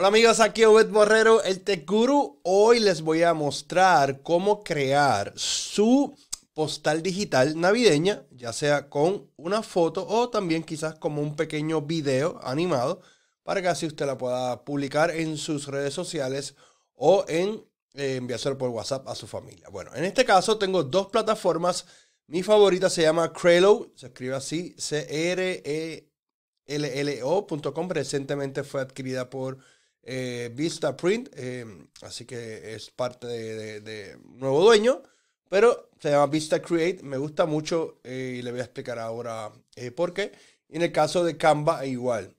Hola amigos, aquí Obed Borrero, el Tech Guru. Hoy les voy a mostrar cómo crear su postal digital navideña, ya sea con una foto o también quizás como un pequeño video animado para que así usted la pueda publicar en sus redes sociales o en eh, por WhatsApp a su familia. Bueno, en este caso tengo dos plataformas. Mi favorita se llama Crelo, se escribe así, C-R-E-L-L-O.com. Recientemente fue adquirida por eh, Vista Print, eh, así que es parte de, nuevo dueño, pero se llama Vista Create, me gusta mucho eh, y le voy a explicar ahora por qué. en el caso de Canva, igual,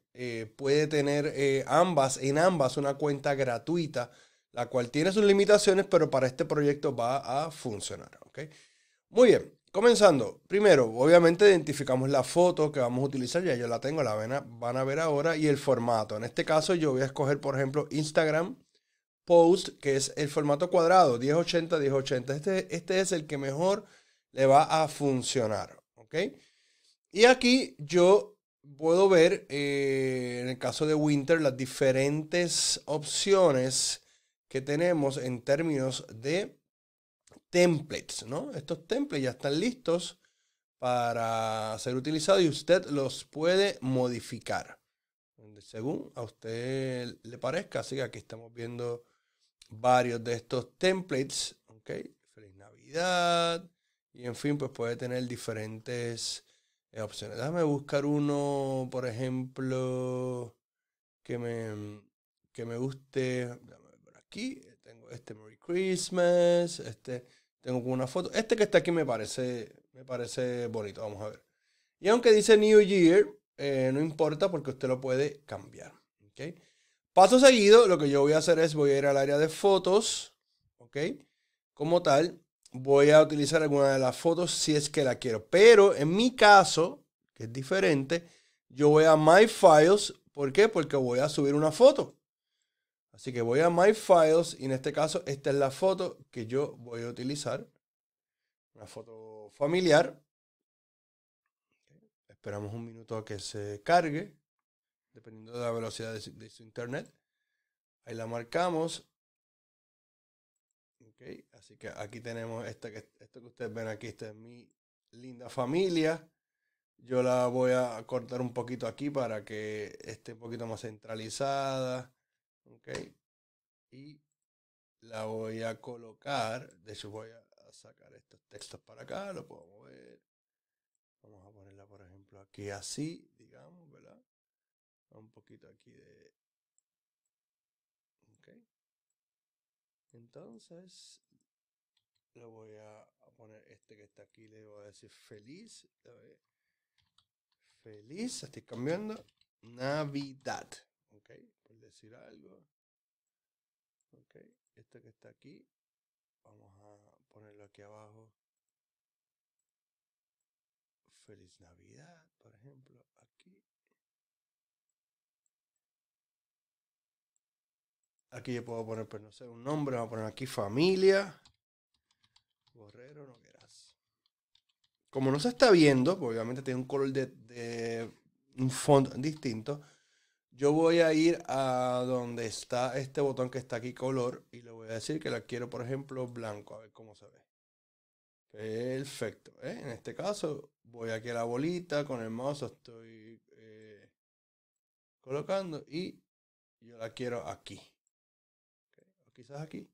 puede tener ambas, en ambas, una cuenta gratuita, la cual tiene sus limitaciones, pero para este proyecto va a funcionar. ok, Muy bien. Comenzando, primero, obviamente identificamos la foto que vamos a utilizar, ya yo la tengo, la van a, ver ahora, y el formato. En este caso yo voy a escoger, por ejemplo, Instagram Post, que es el formato cuadrado, 1080, 1080. Este, este es el que mejor le va a funcionar, ¿ok? Y aquí yo puedo ver, eh, en el caso de Winter, las diferentes opciones que tenemos en términos de templates, ¿no? Estos templates ya están listos para ser utilizados y usted los puede modificar según a usted le parezca. Así que aquí estamos viendo varios de estos templates, ¿ok? Feliz Navidad y en fin, pues puede tener diferentes eh, opciones. Déjame buscar uno, por ejemplo, que me, que me guste. aquí. Tengo este Merry Christmas, este tengo una foto. Este que está aquí me parece, me parece bonito. Vamos a ver. Y aunque dice New Year, eh, no importa porque usted lo puede cambiar. Paso seguido, lo que yo voy a hacer es voy a ir al área de fotos. ¿Ok? Como tal, voy a utilizar alguna de las fotos si es que la quiero. Pero en mi caso, que es diferente, yo voy a My Files. ¿Por qué? Porque voy a subir una foto. Así que voy a My Files y en este caso esta es la foto que yo voy a utilizar. Una foto familiar. Esperamos un minuto a que se cargue, dependiendo de la velocidad de su, internet. Ahí la marcamos. Así que aquí tenemos esta que, esto que ustedes ven aquí. Esta es mi linda familia. Yo la voy a cortar un poquito aquí para que esté un poquito más centralizada. Ok. Y la voy a colocar. De hecho, voy a sacar estos textos para acá. Lo puedo mover. Vamos a ponerla, por ejemplo, aquí así, digamos, ¿verdad? Un poquito aquí de... Ok. Entonces, le voy a, poner este que está aquí, le voy a decir feliz. Feliz, estoy cambiando. Navidad. Ok, decir algo. Ok, esto que está aquí, vamos a ponerlo aquí abajo. Feliz Navidad, por ejemplo, aquí. Aquí yo puedo poner, pues no sé, un nombre, vamos a poner aquí familia. Borrero no quieras, Como no se está viendo, obviamente tiene un color de, de un fondo distinto, yo voy a ir a donde está este botón que está aquí, color, y le voy a decir que la quiero, por ejemplo, blanco, a ver cómo se ve. Perfecto. ¿eh? En este caso, voy aquí a la bolita, con el mouse estoy eh, colocando y yo la quiero aquí. quizás aquí.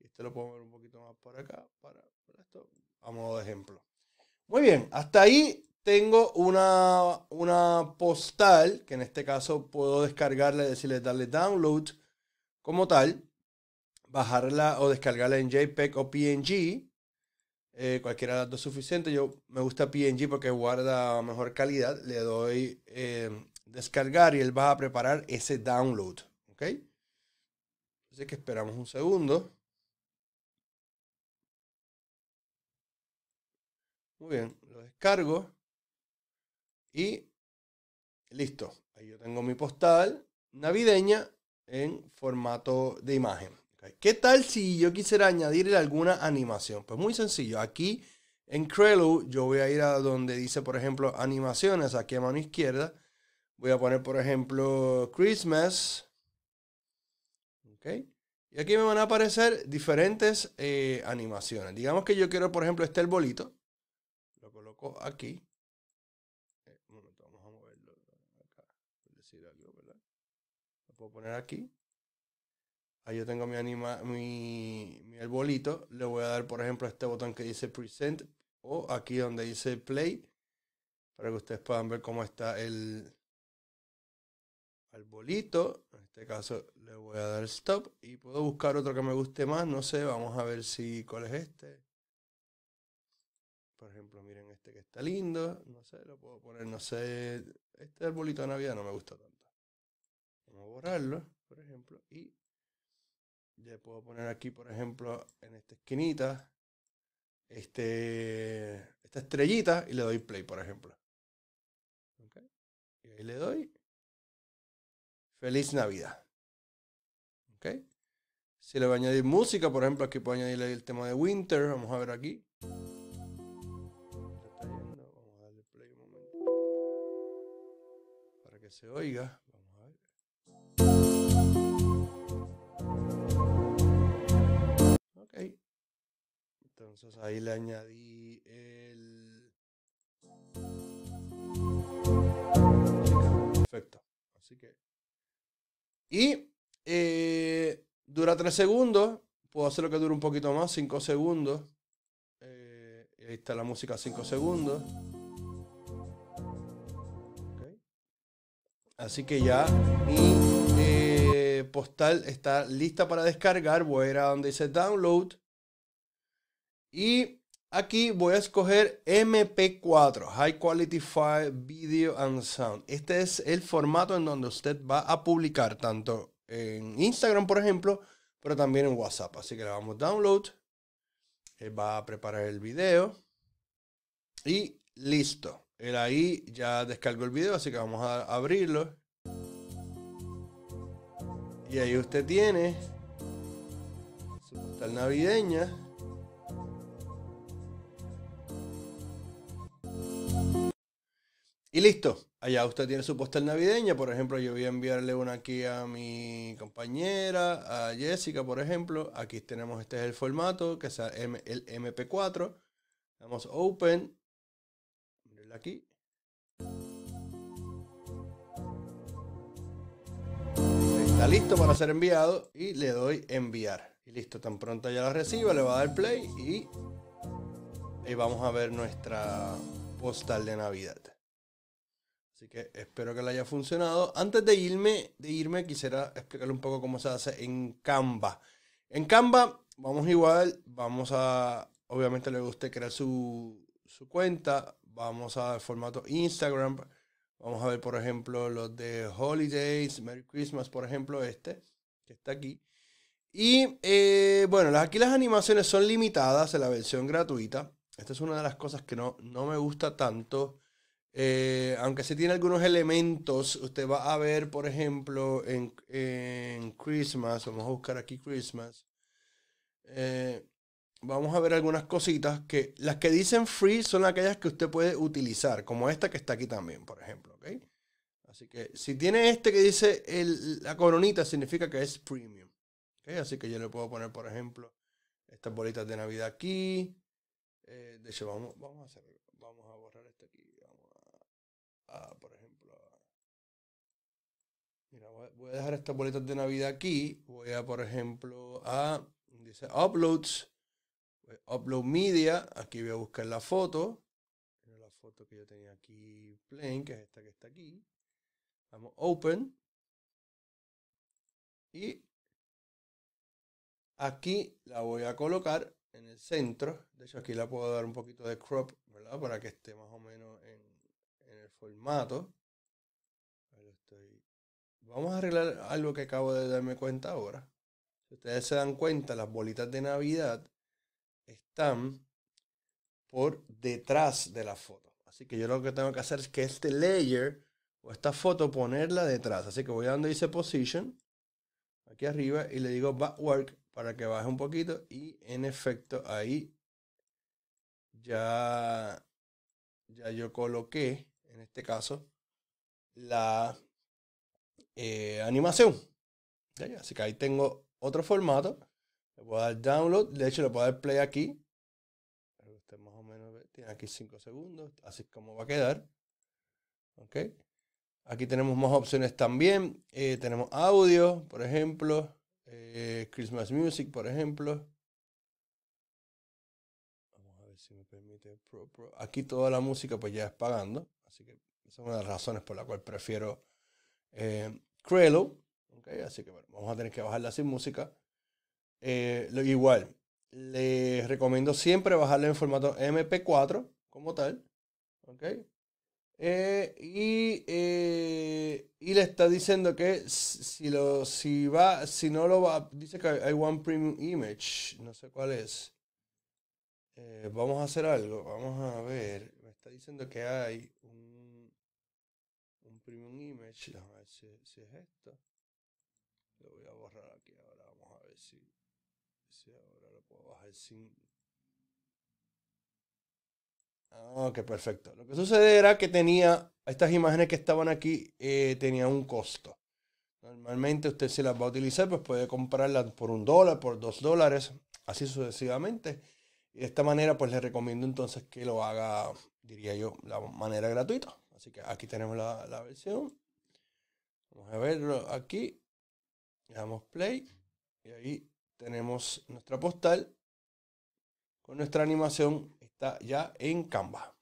Y esto lo puedo mover un poquito más por acá, para esto, a modo de ejemplo. Muy bien, hasta ahí tengo una, postal, que en este caso puedo descargarla decirle darle download como tal, bajarla o descargarla en JPEG o PNG, eh, cualquiera de suficiente. Yo me gusta PNG porque guarda mejor calidad, le doy eh, descargar y él va a preparar ese download, ¿ok? Así que esperamos un segundo. Muy bien, lo descargo. Y listo. Ahí yo tengo mi postal navideña en formato de imagen. ¿Qué tal si yo quisiera añadirle alguna animación? Pues muy sencillo. Aquí en Crelo yo voy a ir a donde dice, por ejemplo, animaciones, aquí a mano izquierda. Voy a poner, por ejemplo, Christmas. Y aquí me van a aparecer diferentes eh, animaciones. Digamos que yo quiero, por ejemplo, este bolito. Lo coloco aquí. poner aquí. Ahí yo tengo mi, anima, mi, mi arbolito. Le voy a dar, por ejemplo, este botón que dice Present o aquí donde dice Play para que ustedes puedan ver cómo está el arbolito. En este caso le voy a dar Stop y puedo buscar otro que me guste más. No sé, vamos a ver si cuál es este. Por ejemplo, miren este que está lindo. No sé, lo puedo poner, no sé. Este arbolito de Navidad no me gusta tanto a borrarlo, por ejemplo, y le puedo poner aquí, por ejemplo, en esta esquinita, este, esta estrellita y le doy play, por ejemplo. Y ahí le doy Feliz Navidad. ¿Ok? Si le voy a añadir música, por ejemplo, aquí puedo añadirle el tema de Winter. Vamos a ver aquí. Para que se oiga. Entonces ahí le añadí el... Perfecto. Así que... Y eh, dura 3 segundos. Puedo hacer lo que dure un poquito más, 5 segundos. Eh, ahí está la música 5 segundos. Así que ya. Y, eh, postal está lista para descargar. Voy a ir a donde dice download. Y aquí voy a escoger MP4, High Quality File Video and Sound. Este es el formato en donde usted va a publicar tanto en Instagram, por ejemplo, pero también en WhatsApp. Así que le vamos download. Él va a preparar el video. Y listo. el ahí ya descargó el video, así que vamos a abrirlo. Y ahí usted tiene su postal navideña. Y listo. Allá usted tiene su postal navideña. Por ejemplo, yo voy a enviarle una aquí a mi compañera, a Jessica, por ejemplo. Aquí tenemos, este es el formato, que es el MP4. Damos Open. Aquí. listo para ser enviado y le doy enviar. Y listo, tan pronto ya lo reciba, le va a dar play y ahí vamos a ver nuestra postal de Navidad. Así que espero que le haya funcionado. Antes de irme, de irme quisiera explicarle un poco cómo se hace en Canva. En Canva vamos igual, vamos a, obviamente le guste crear su, su cuenta, vamos al formato Instagram Vamos a ver, por ejemplo, los de Holidays, Merry Christmas, por ejemplo, este, que está aquí. Y eh, bueno, aquí las animaciones son limitadas en la versión gratuita. Esta es una de las cosas que no, no me gusta tanto. Eh, aunque se tiene algunos elementos, usted va a ver, por ejemplo, en, en Christmas, vamos a buscar aquí Christmas. Eh, vamos a ver algunas cositas que las que dicen free son aquellas que usted puede utilizar, como esta que está aquí también, por ejemplo. ok Así que si tiene este que dice la coronita, significa que es premium. Así que yo le puedo poner, por ejemplo, estas bolitas de Navidad aquí. Eh, de hecho, vamos, a vamos a borrar este aquí. Vamos a, por ejemplo, mira, voy, a dejar estas bolitas de Navidad aquí. Voy a, por ejemplo, a dice uploads Upload Media, aquí voy a buscar la foto. La foto que yo tenía aquí, plain, que es esta que está aquí. Vamos Open. Y aquí la voy a colocar en el centro. De hecho, aquí la puedo dar un poquito de crop, ¿verdad? Para que esté más o menos en, el formato. Estoy... Vamos a arreglar algo que acabo de darme cuenta ahora. Si ustedes se dan cuenta, las bolitas de Navidad están por detrás de la foto. Así que yo lo que tengo que hacer es que este layer o esta foto ponerla detrás. Así que voy a donde dice position, aquí arriba, y le digo backwork para que baje un poquito. Y en efecto ahí ya, ya yo coloqué, en este caso, la eh, animación. Así que ahí tengo otro formato le a dar download. De hecho, le puedo dar play aquí. más o menos tiene aquí 5 segundos. Así es como va a quedar. ¿Ok? Aquí tenemos más opciones también. Eh, tenemos audio, por ejemplo. Eh, Christmas Music, por ejemplo. Vamos a ver si me permite. Pro, pro. Aquí toda la música pues ya es pagando. Así que es una de las razones por la cual prefiero eh, Crello, Crelo. Okay, así que bueno, vamos a tener que bajarla sin música. Eh, igual, les recomiendo siempre bajarle en formato MP4 como tal. ¿Ok? Eh, y, eh, y, le está diciendo que si lo si va, si no lo va, dice que hay one premium image, no sé cuál es. vamos a hacer algo, vamos a ver. Me está diciendo que hay un, un premium image. Vamos si es esto. Lo voy a borrar aquí ahora, vamos a ver si, si ahora lo puedo bajar sin... Ah, ok, perfecto. Lo que sucede era que tenía estas imágenes que estaban aquí, eh, tenían un costo. Normalmente usted si las va a utilizar, pues puede comprarlas por un dólar, por dos dólares, así sucesivamente. Y de esta manera, pues le recomiendo entonces que lo haga, diría yo, la manera gratuita. Así que aquí tenemos la, la versión. Vamos a verlo aquí. Le damos play. Y ahí tenemos nuestra postal con nuestra animación, está ya en Canva.